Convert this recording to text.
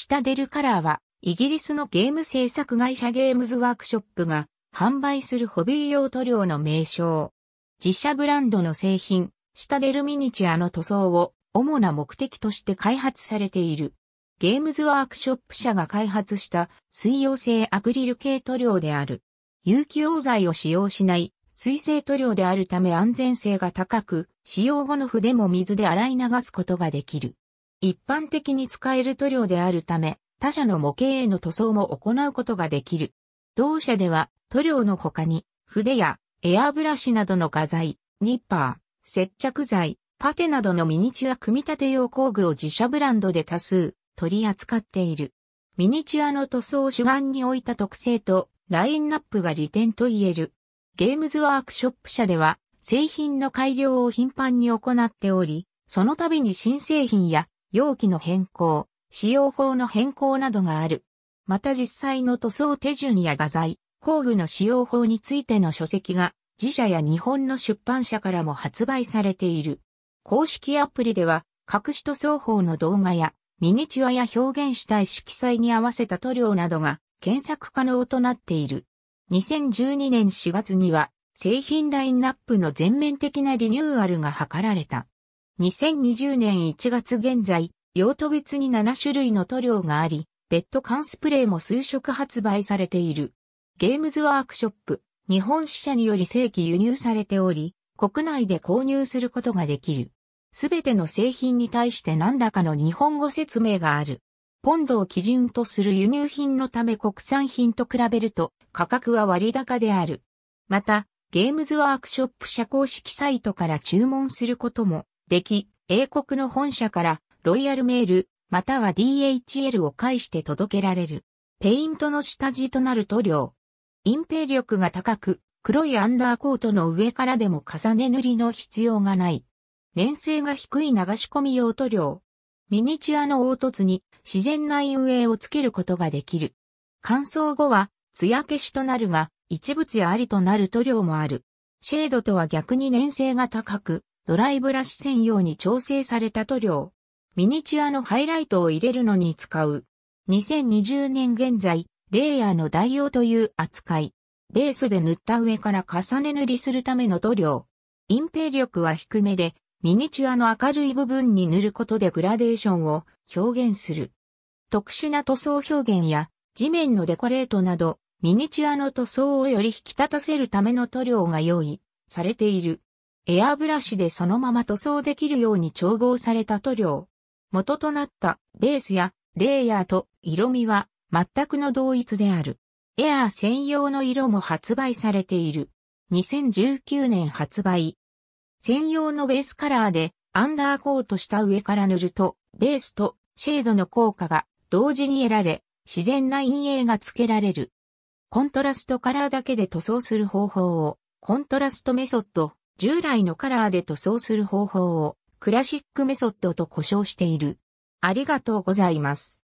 下出るカラーは、イギリスのゲーム制作会社ゲームズワークショップが販売するホビー用塗料の名称。自社ブランドの製品、下出るミニチュアの塗装を主な目的として開発されている。ゲームズワークショップ社が開発した水溶性アクリル系塗料である。有機溶剤を使用しない水性塗料であるため安全性が高く、使用後の筆も水で洗い流すことができる。一般的に使える塗料であるため、他社の模型への塗装も行うことができる。同社では塗料の他に筆やエアブラシなどの画材、ニッパー、接着剤、パテなどのミニチュア組み立て用工具を自社ブランドで多数取り扱っている。ミニチュアの塗装を主眼に置いた特性とラインナップが利点と言える。ゲームズワークショップ社では製品の改良を頻繁に行っており、その度に新製品や容器の変更、使用法の変更などがある。また実際の塗装手順や画材、工具の使用法についての書籍が自社や日本の出版社からも発売されている。公式アプリでは隠し塗装法の動画やミニチュアや表現したい色彩に合わせた塗料などが検索可能となっている。2012年4月には製品ラインナップの全面的なリニューアルが図られた。2020年1月現在、用途別に7種類の塗料があり、ベッド缶スプレーも数色発売されている。ゲームズワークショップ、日本支社により正規輸入されており、国内で購入することができる。すべての製品に対して何らかの日本語説明がある。ポンドを基準とする輸入品のため国産品と比べると価格は割高である。また、ゲームズワークショップ社公式サイトから注文することもでき、英国の本社からロイヤルメール、または DHL を介して届けられる。ペイントの下地となる塗料。隠蔽力が高く、黒いアンダーコートの上からでも重ね塗りの必要がない。粘性が低い流し込み用塗料。ミニチュアの凹凸に自然な陰影をつけることができる。乾燥後は艶消しとなるが、一物やありとなる塗料もある。シェードとは逆に粘性が高く、ドライブラシ専用に調整された塗料。ミニチュアのハイライトを入れるのに使う。2020年現在、レイヤーの代用という扱い。ベースで塗った上から重ね塗りするための塗料。隠蔽力は低めで、ミニチュアの明るい部分に塗ることでグラデーションを表現する。特殊な塗装表現や地面のデコレートなど、ミニチュアの塗装をより引き立たせるための塗料が用意されている。エアブラシでそのまま塗装できるように調合された塗料。元となったベースやレイヤーと色味は全くの同一である。エアー専用の色も発売されている。2019年発売。専用のベースカラーでアンダーコートした上から塗ると、ベースとシェードの効果が同時に得られ、自然な陰影が付けられる。コントラストカラーだけで塗装する方法を、コントラストメソッド従来のカラーで塗装する方法をクラシックメソッドと呼称している。ありがとうございます。